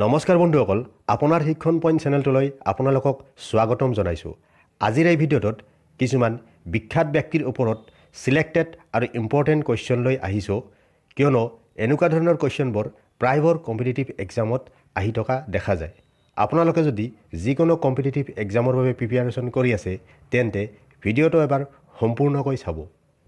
নমস্কাৰ বন্ধুসকল আপোনাৰ শিক্ষণ পইণ্ট চেনেলটোলৈ আপোনালোকক স্বাগতম জনাইছোঁ আজিৰ এই ভিডিঅ'টোত কিছুমান বিখ্যাত ব্যক্তিৰ ওপৰত চিলেক্টেড আৰু ইম্পৰ্টেণ্ট কুৱেশ্যন লৈ আহিছোঁ কিয়নো এনেকুৱা ধৰণৰ কুৱেশ্যনবোৰ প্ৰায়বোৰ কম্পিটিটিভ এক্সামত আহি থকা দেখা যায় আপোনালোকে যদি যিকোনো কম্পিটিটিভ এক্সামৰ বাবে প্ৰিপেয়াৰেশ্যন কৰি আছে তেন্তে ভিডিঅ'টো এবাৰ সম্পূৰ্ণকৈ চাব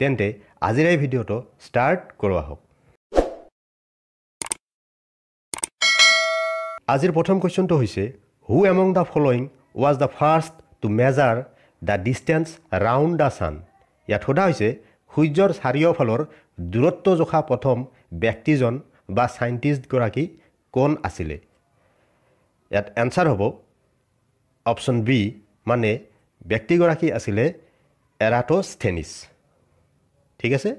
তেন্তে আজিৰ এই ভিডিঅ'টো ষ্টাৰ্ট কৰোৱা হওক আজিৰ প্ৰথম কুৱেশ্যনটো হৈছে who among the following was the first to measure the distance round the sun ইয়াত সোধা হৈছে সূৰ্যৰ চাৰিওফালৰ দূৰত্ব জোখা প্ৰথম ব্যক্তিজন বা চাইণ্টিষ্টগৰাকী কোন আছিলে ইয়াত এনচাৰ হ'ব অপশ্যন বি মানে ব্যক্তিগৰাকী আছিলে এৰাটোষ্টেনিছ ঠিক আছে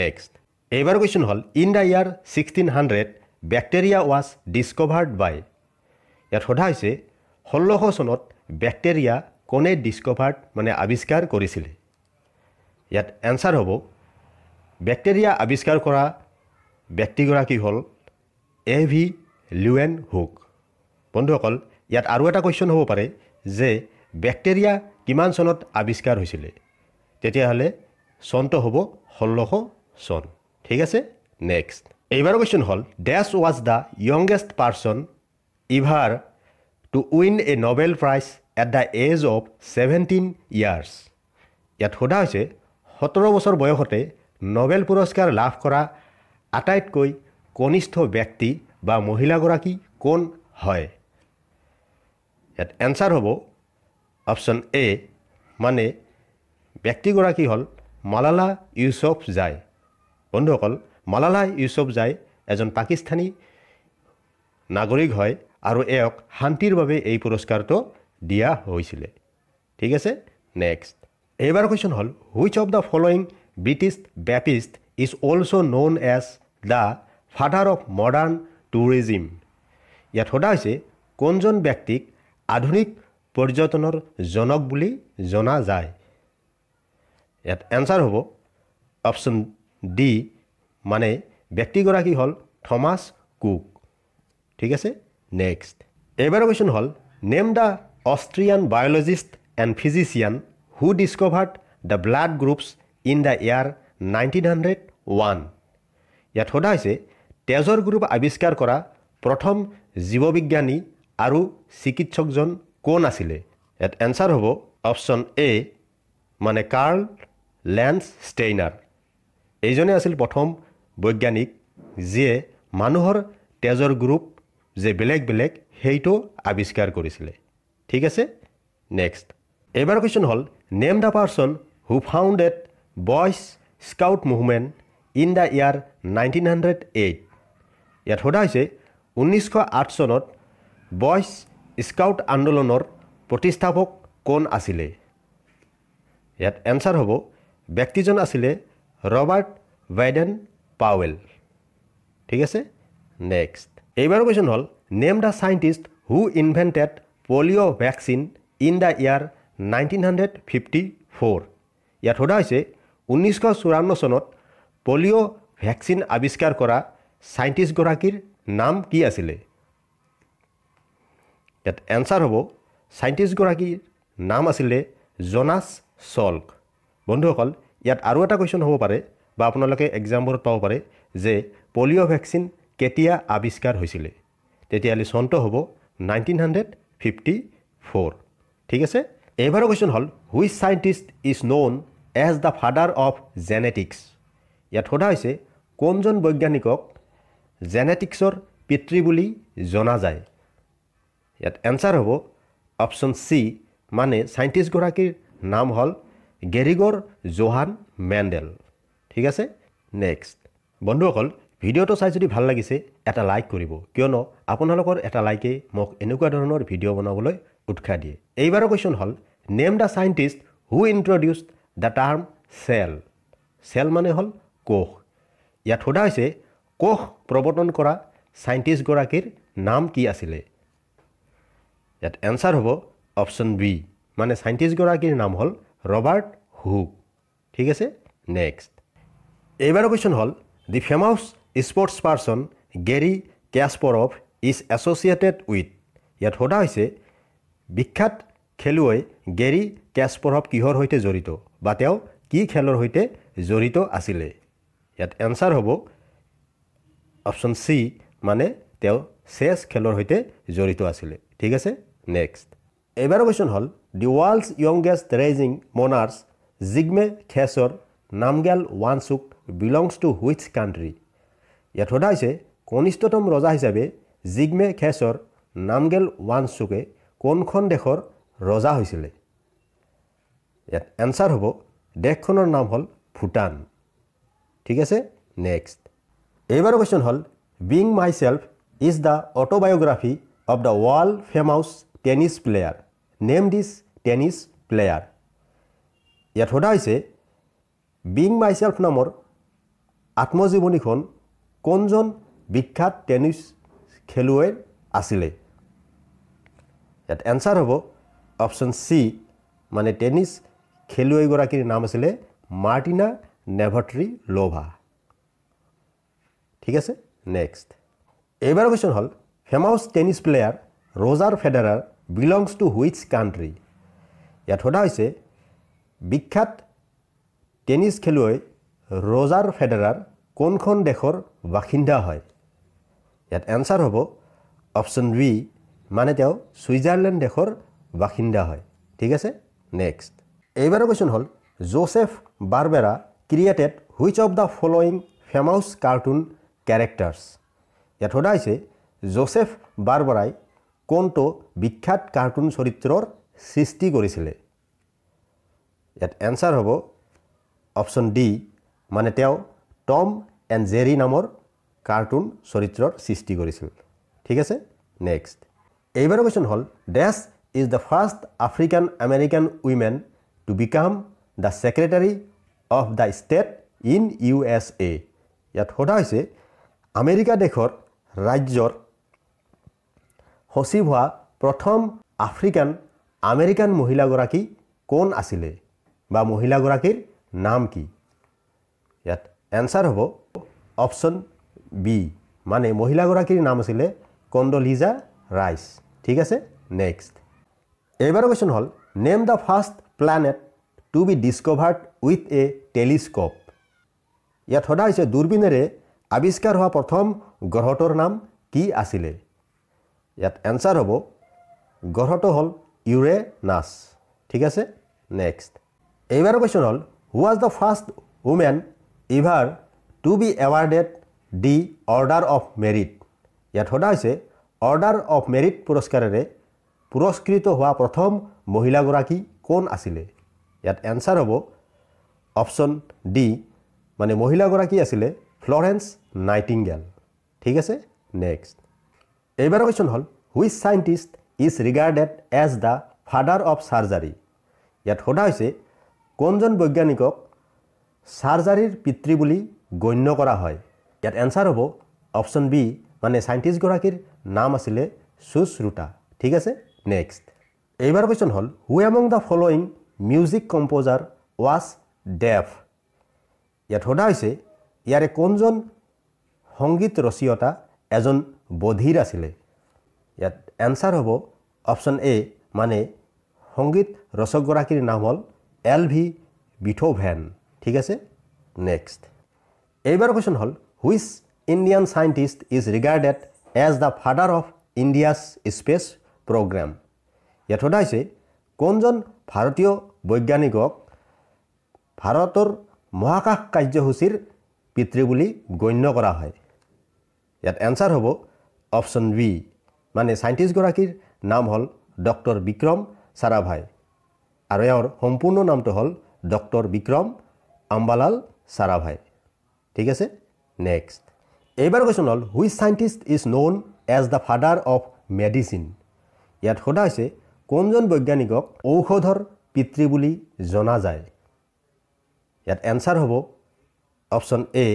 নেক্সট এইবাৰ কুৱেশ্যন হ'ল in the year sixteen hundred bacteria was discovered by ইয়াত সোধা হৈছে ষোল্লশ চনত বেক্টেৰিয়া কোনে ডিস্কভাৰ্ড মানে আৱিষ্কাৰ কৰিছিলে ইয়াত এনচাৰ হ'ব বেক্টেৰিয়া আৱিষ্কাৰ কৰা ব্যক্তিগৰাকী হ'ল এ ভি লিউৱেন হুক বন্ধুসকল ইয়াত আৰু এটা কুৱেশ্যন হ'ব পাৰে যে বেক্টেৰিয়া কিমান চনত আৱিষ্কাৰ হৈছিলে তেতিয়াহ'লে চনটো হ'ব ষোল্লশ চন ঠিক আছে নেক্সট এইবাৰৰ কুৱেশ্যন হ'ল this was the youngest person ever to win a Nobel prize at the age of seventeen years ইয়াত সোধা হৈছে সোতৰ বছৰ বয়সতে নবেল পুৰস্কাৰ লাভ কৰা আটাইতকৈ কনিষ্ঠ ব্যক্তি বা মহিলাগৰাকী কোন হয় ইয়াত এনচাৰ হ'ব অপশ্যন এ মানে ব্যক্তিগৰাকী হ'ল মালালা ইউচফ জাই বন্ধুসকল মালালা ইউচফ জাই এজন পাকিস্তানী নাগৰিক হয় আৰু এওঁক শান্তিৰ বাবে এই পুৰস্কাৰটো দিয়া হৈছিলে ঠিক আছে নেক্সট এইবাৰ কুৱেশ্যন হ'ল which of the following British Baptist is also' known as the father of modern tourism ইয়াত সোধা হৈছে কোনজন ব্যক্তিক আধুনিক পৰ্যটনৰ জনক বুলি জনা যায় ইয়াত এনচাৰ হ'ব অপশ্যন ডি মানে ব্যক্তিগৰাকী হ'ল থমাছ কুক ঠিক আছে নেক্সট এইবাৰৰ কুৱেশ্যন হ'ল name the Austrian biologist and physician who discovered the blood groups in the year nineteen hundred one ইয়াত সোধা হৈছে তেজৰ গ্ৰুপ আৱিষ্কাৰ কৰা প্ৰথম জীৱবিজ্ঞানী আৰু চিকিৎসকজন কোন আছিলে ইয়াত এনচাৰ হ'ব অপশ্যন এ মানে কাৰ্ল লেন্স ষ্টেইনাৰ এইজনে আছিল প্ৰথম বৈজ্ঞানিক যিয়ে মানুহৰ তেজৰ গ্ৰুপ যে বেলেগ বেলেগ সেইটো আৱিষ্কাৰ কৰিছিলে ঠিক আছে নেক্সট এইবাৰ কুৱেশ্যন হ'ল name the person who found at boys scout movement in the year nineteen hundred eight ইয়াত সোধা হৈছে ঊনৈছশ আঠ চনত বইজ স্কাউট আন্দোলনৰ প্ৰতিষ্ঠাপক কোন আছিলে ইয়াত এনচাৰ হ'ব ব্যক্তিজন আছিলে ৰবাৰ্ট ৱাইডেন পাৱেল ঠিক আছে নেক্সট এইবাৰৰ কুৱেশ্যন হ'ল name the scientist who invented polio' vaccine in the year nineteen hundred fifty four ইয়াত সোধা হৈছে ঊনৈছশ চৌৰান্ন চনত পলিঅ' ভেকচিন আৱিষ্কাৰ কৰা চাইণ্টিষ্টগৰাকীৰ নাম কি আছিলে ইয়াত এনচাৰ হ'ব ছাইণ্টিষ্টগৰাকীৰ নাম আছিলে জনাছ চল্ক বন্ধুসকল ইয়াত আৰু এটা কুৱেশ্যন হ'ব পাৰে বা আপোনালোকে এক্সামবোৰত পাব পাৰে যে পলিঅ' ভেকচিন কেতিয়া আৱিষ্কাৰ হৈছিলে তেতিয়াহ'লে চন্ত হ'ব নাইনটিন হাণ্ড্ৰেড ফিফটি ফ'ৰ ঠিক আছে এইবাৰৰ কুৱেশ্যন হ'ল which scientist is known as the father of genetics ইয়াত সোধা হৈছে কোনজন বৈজ্ঞানিকক জেনেটিক্সৰ পিতৃ বুলি জনা যায় ইয়াত এনচাৰ হ'ব অপশ্যন চি মানে ছাইণ্টিষ্টগৰাকীৰ নাম হ'ল গেৰিগৰ জোহান মেণ্ডেল ঠিক আছে নেক্সট বন্ধুসকল ভিডিঅ'টো চাই যদি ভাল লাগিছে এটা লাইক কৰিব কিয়নো আপোনালোকৰ এটা লাইকেই মোক এনেকুৱা ধৰণৰ ভিডিঅ' বনাবলৈ উৎসাহ দিয়ে এইবাৰৰ কুৱেশ্যন হ'ল name the scientist who introduced the term cell cell মানে হ'ল কোষ ইয়াত সোধা হৈছে কোষ প্ৰৱৰ্তন কৰা চাইণ্টিষ্টগৰাকীৰ নাম কি আছিলে ইয়াত এনচাৰ হ'ব অপশ্যন বি মানে চাইণ্টিষ্টগৰাকীৰ নাম হ'ল ৰবাৰ্ট হু ঠিক আছে নেক্সট এইবাৰৰ কুৱেশ্যন হ'ল the famous sports person Garry Kasparov is associated with ইয়াত সোধা হৈছে বিখ্যাত খেলুৱৈ গেৰী কেচপৰভ কিহৰ সৈতে জড়িত বা তেওঁ কি খেলৰ সৈতে জড়িত আছিলে ইয়াত এনচাৰ হ'ব অপশ্যন চি মানে তেওঁ চেছ খেলৰ সৈতে জড়িত আছিলে ঠিক আছে নেক্সট এইবাৰ কুৱেশ্যন হ'ল the world's youngest reigning monarch Jigme Khesar Namgyel Wangchuck belongs to which country ইয়াত সোধা হৈছে কনিষ্ঠতম ৰজা হিচাপে জিগমে খেচৰ নামগেল ৱানচুকে কোনখন দেশৰ ৰজা হৈছিলে ইয়াত এনচাৰ হ'ব দেশখনৰ নাম হ'ল ভূটান ঠিক আছে নেক্সট এইবাৰৰ কুৱেশ্যন হ'ল being myself is the autobiography of the world famous tennis player name দিছ টেনিছ প্লেয়াৰ ইয়াত সোধা হৈছে বিং মাই ছেল্ফ নামৰ আত্মজীৱনীখন কোনজন বিখ্যাত টেনিছ খেলুৱৈ আছিলে ইয়াত এনচাৰ হ'ব অপশ্যন চি মানে টেনিছ খেলুৱৈগৰাকীৰ নাম আছিলে মাৰ্টিনা নেভট্ৰী লোভা ঠিক আছে নেক্সট এইবাৰ কুৱেশ্যন হ'ল famous tennis player Roger Federer belongs to which country ইয়াত সোধা হৈছে বিখ্যাত টেনিছ খেলুৱৈ ৰজাৰ ফেডাৰাৰ কোনখন দেশৰ বাসিন্দা হয় ইয়াত এনচাৰ হ'ব অপশ্যন বি মানে তেওঁ ছুইজাৰলেণ্ড দেশৰ বাসিন্দা হয় ঠিক আছে নেক্সট এইবাৰৰ কুৱেশ্যন হ'ল Joseph Barbera created which of the following famous cartoon characters ইয়াত সোধা হৈছে জোচেফ বাৰবৰাই কোনটো বিখ্যাত কাৰ্টুন চৰিত্ৰৰ সৃষ্টি কৰিছিলে ইয়াত এনচাৰ হ'ব অপশ্যন ডি মানে তেওঁ টম এণ্ড জেৰি নামৰ কাৰ্টুন চৰিত্ৰৰ সৃষ্টি কৰিছিল ঠিক আছে নেক্সট এইবাৰৰ কুৱেশ্যন হ'ল this is the first African American women to become the secretary of the state in U S A ইয়াত সোধা হৈছে আমেৰিকা দেশৰ ৰাজ্যৰ সচিব হোৱা প্ৰথম আফ্ৰিকান আমেৰিকান মহিলাগৰাকী কোন আছিলে বা মহিলাগৰাকীৰ নাম কি ইয়াত এনচাৰ হ'ব অপশ্যন বি মানে মহিলাগৰাকীৰ নাম আছিলে কণ্ডলিজা ৰাইচ ঠিক আছে নেক্সট এইবাৰৰ কুৱেশ্যন হ'ল name the first planet to be discovered with a telescope ইয়াত সদায় হৈছে দূৰবীণেৰে আৱিষ্কাৰ হোৱা প্ৰথম গ্ৰহটোৰ নাম কি আছিলে ইয়াত এনচাৰ হ'ব গ্ৰহটো হ'ল ইউৰে নাছ ঠিক আছে নেক্সট এইবাৰৰ কুৱেশ্যন হ'ল who was the first woman ever to be awarded the order of merit ইয়াত সোধা হৈছে অৰ্ডাৰ অফ মেৰিট পুৰস্কাৰেৰে পুৰস্কৃত হোৱা প্ৰথম মহিলাগৰাকী কোন আছিলে ইয়াত এনচাৰ হ'ব অপশ্যন ডি মানে মহিলাগৰাকী আছিলে ফ্লৰেঞ্চ নাইটিংগেল ঠিক আছে নেক্সট এইবাৰৰ কুৱেশ্যন হ'ল which scientist is regarded as the father of surgery ইয়াত সোধা হৈছে কোনজন বৈজ্ঞানিকক চাৰ্জাৰীৰ পিতৃ বুলি গণ্য কৰা হয় ইয়াত এনচাৰ হ'ব অপশ্যন বি মানে চাইণ্টিষ্টগৰাকীৰ নাম আছিলে চুচ ৰুটা ঠিক আছে নেক্সট এইবাৰ কুৱেশ্যন হ'ল who among the following music composer was deaf ইয়াত সোধা হৈছে ইয়াৰে কোনজন সংগীত ৰচিয়তা এজন বধিৰ আছিলে ইয়াত এনচাৰ হ'ব অপশ্যন এ মানে সংগীত ৰচকগৰাকীৰ নাম হ'ল এল ভি বিথোভেন ঠিক আছে নেক্সট এইবাৰ কুৱেশ্যন হ'ল which Indian scientist is regarded as the father of India's space programme ইয়াত সোধা হৈছে কোনজন ভাৰতীয় বৈজ্ঞানিকক ভাৰতৰ মহাকাশ কাৰ্যসূচীৰ পিতৃ বুলি গণ্য কৰা হয় ইয়াত এনচাৰ হ'ব অপশ্যন বি মানে চাইণ্টিষ্টগৰাকীৰ নাম হ'ল ডক্টৰ বিক্ৰম চাৰাভাই আৰু এওঁৰ সম্পূৰ্ণ নামটো হ'ল ডক্টৰ বিক্ৰম আম্বালাল সাৰাভাই ঠিক আছে নেক্সট এইবাৰ কৈছোঁ নহ'ল which scientist is known as the father of medicine ইয়াত সোধা হৈছে কোনজন বৈজ্ঞানিকক ঔষধৰ পিতৃ বুলি জনা যায় ইয়াত এনচাৰ হ'ব অপশ্যন এ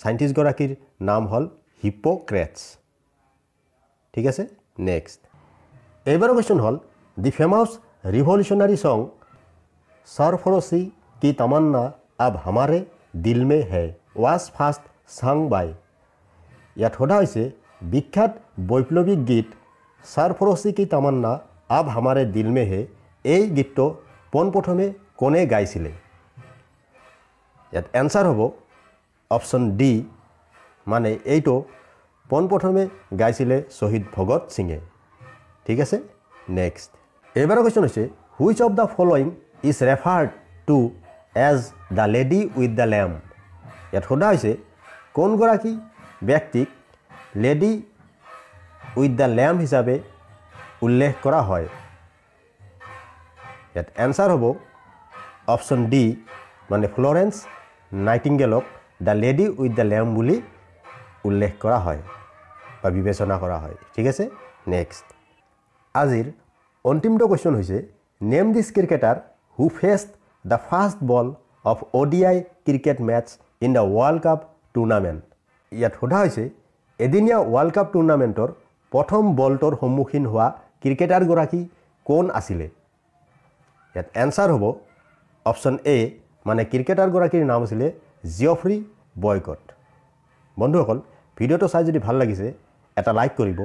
ছাইণ্টিষ্টগৰাকীৰ নাম হ'ল হিপ'ক্ৰেটছ ঠিক আছে নেক্সট এইবাৰ কুৱেশ্যন হ'ল দি ফেমাছ ৰিভলিউশ্যনাৰী ছং চৰফৰচী की तमन्ना अब हमारे दिल में है वास फास्ट संग बाय यथोदा से विख्यात वैप्लविक गीत सरफरसी की तमन्ना अब हमारे दिल में है ये गीत तो पनप्रथमे कने गाइले इतना एन्सार हम অপশ্যন ডি মানে এইটো পোনপ্ৰথমে গাইছিলে শ্বহীদ ভগত সিঙে ঠিক আছে নেক্সট এইবাৰৰ কুৱেশ্যন হৈছে which of the following is referred to as the lady with the lamp ইয়াত সোধা হৈছে কোনগৰাকী ব্যক্তিক লেডি উইথ দ্য লেম হিচাপে উল্লেখ কৰা হয় ইয়াত এনচাৰ হ'ব অপশ্যন ডি মানে ফ্লৰেঞ্চ নাইটিংগেলক the lady with the lamp বুলি উল্লেখ কৰা হয় বা বিবেচনা কৰা হয় ঠিক আছে নেক্সট আজিৰ অন্তিমটো কুৱেশ্যন হৈছে name this cricketer who faced the first ball of a cricket match in the world cup tournament ইয়াত সোধা হৈছে এদিনীয়া ৱৰ্ল্ড কাপ টুৰ্ণামেণ্টৰ প্ৰথম বলটোৰ সন্মুখীন হোৱা ক্ৰিকেটাৰগৰাকী কোন আছিলে ইয়াত এনচাৰ হ'ব অপশ্যন এ মানে ক্ৰিকেটাৰগৰাকীৰ নাম আছিলে জিঅফ্ৰী বয়কট বন্ধুসকল ভিডিঅ'টো চাই যদি ভাল লাগিছে এটা লাইক কৰিব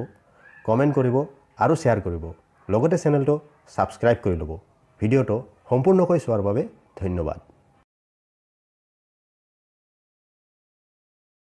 কমেণ্ট কৰিব আৰু শ্বেয়াৰ কৰিব লগতে চেনেলটো ছাবস্ক্ৰাইব কৰি ল'ব ভিডিঅ'টো সম্পূৰ্ণকৈ চোৱাৰ বাবে ধন্যবাদ